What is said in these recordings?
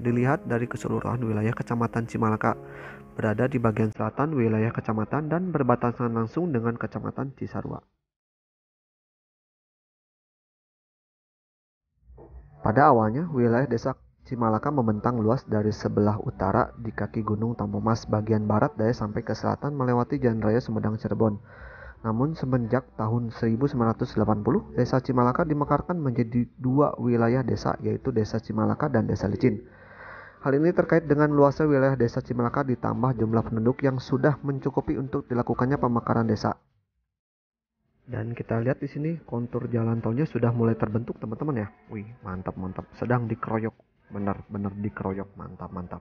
dilihat dari keseluruhan wilayah Kecamatan Cimalaka, berada di bagian selatan wilayah kecamatan dan berbatasan langsung dengan Kecamatan Cisarua. Pada awalnya, wilayah desa Cimalaka membentang luas dari sebelah utara di kaki Gunung Tampomas bagian barat daya sampai ke selatan melewati Jalan Raya Sumedang Cirebon. Namun semenjak tahun 1980, desa Cimalaka dimekarkan menjadi dua wilayah desa yaitu desa Cimalaka dan desa Licin. Hal ini terkait dengan luasnya wilayah desa Cimalaka ditambah jumlah penduduk yang sudah mencukupi untuk dilakukannya pemekaran desa. Dan kita lihat di sini kontur jalan tolnya sudah mulai terbentuk teman-teman ya. Wih mantap mantap, sedang dikeroyok, benar-benar dikeroyok, mantap mantap.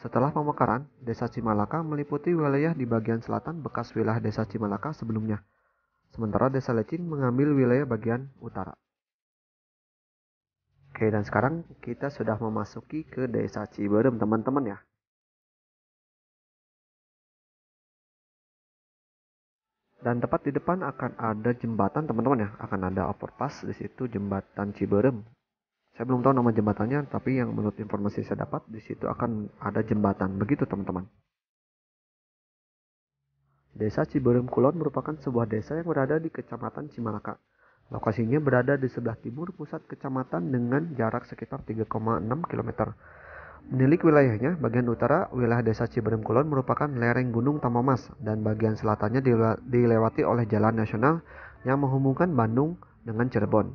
Setelah pemekaran, desa Cimalaka meliputi wilayah di bagian selatan bekas wilayah desa Cimalaka sebelumnya. Sementara desa Lecin mengambil wilayah bagian utara. Oke, dan sekarang kita sudah memasuki ke desa Ciberem, teman-teman ya. Dan tepat di depan akan ada jembatan, teman-teman ya. Akan ada overpass di situ jembatan Ciberem. Saya belum tahu nama jembatannya, tapi yang menurut informasi saya dapat di situ akan ada jembatan. Begitu, teman-teman. Desa Ciberem Kulon merupakan sebuah desa yang berada di Kecamatan Cimalaka, Lokasinya berada di sebelah timur pusat kecamatan dengan jarak sekitar 3,6 km. Menilik wilayahnya, bagian utara wilayah desa Ciberem Kulon merupakan lereng gunung Tamomas dan bagian selatannya dilewati oleh jalan nasional yang menghubungkan Bandung dengan Cirebon.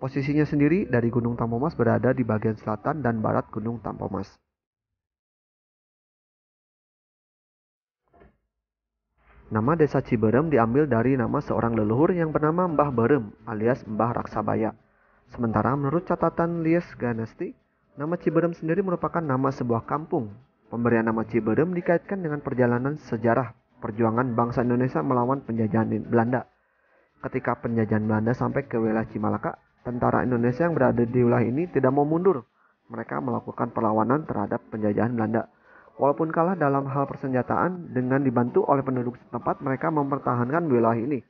Posisinya sendiri dari Gunung Tamomas berada di bagian selatan dan barat Gunung Tamomas. Nama desa Ciberem diambil dari nama seorang leluhur yang bernama Mbah Berem alias Mbah Raksabaya. Sementara menurut catatan Lies Ganesti, nama Ciberem sendiri merupakan nama sebuah kampung. Pemberian nama Ciberem dikaitkan dengan perjalanan sejarah perjuangan bangsa Indonesia melawan penjajahan Belanda. Ketika penjajahan Belanda sampai ke wilayah Cimalaka, tentara Indonesia yang berada di wilayah ini tidak mau mundur. Mereka melakukan perlawanan terhadap penjajahan Belanda. Walaupun kalah dalam hal persenjataan, dengan dibantu oleh penduduk setempat mereka mempertahankan wilayah ini.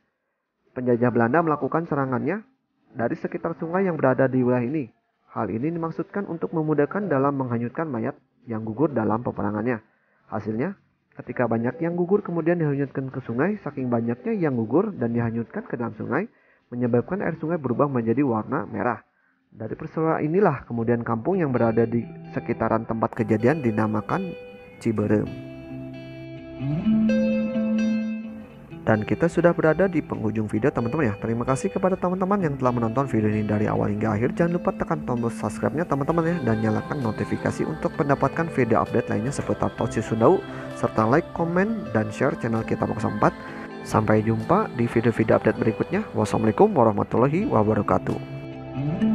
Penjajah Belanda melakukan serangannya dari sekitar sungai yang berada di wilayah ini. Hal ini dimaksudkan untuk memudahkan dalam menghanyutkan mayat yang gugur dalam peperangannya. Hasilnya, ketika banyak yang gugur kemudian dihanyutkan ke sungai, saking banyaknya yang gugur dan dihanyutkan ke dalam sungai, menyebabkan air sungai berubah menjadi warna merah. Dari peristiwa inilah kemudian kampung yang berada di sekitaran tempat kejadian dinamakan Ciberem. Dan kita sudah berada di penghujung video teman-teman ya. Terima kasih kepada teman-teman yang telah menonton video ini dari awal hingga akhir. Jangan lupa tekan tombol subscribe-nya teman-teman ya. Dan nyalakan notifikasi untuk mendapatkan video update lainnya seputar Tosi Sundau. Serta like, komen, dan share channel kita Box 4. Sampai jumpa di video-video update berikutnya. Wassalamualaikum warahmatullahi wabarakatuh.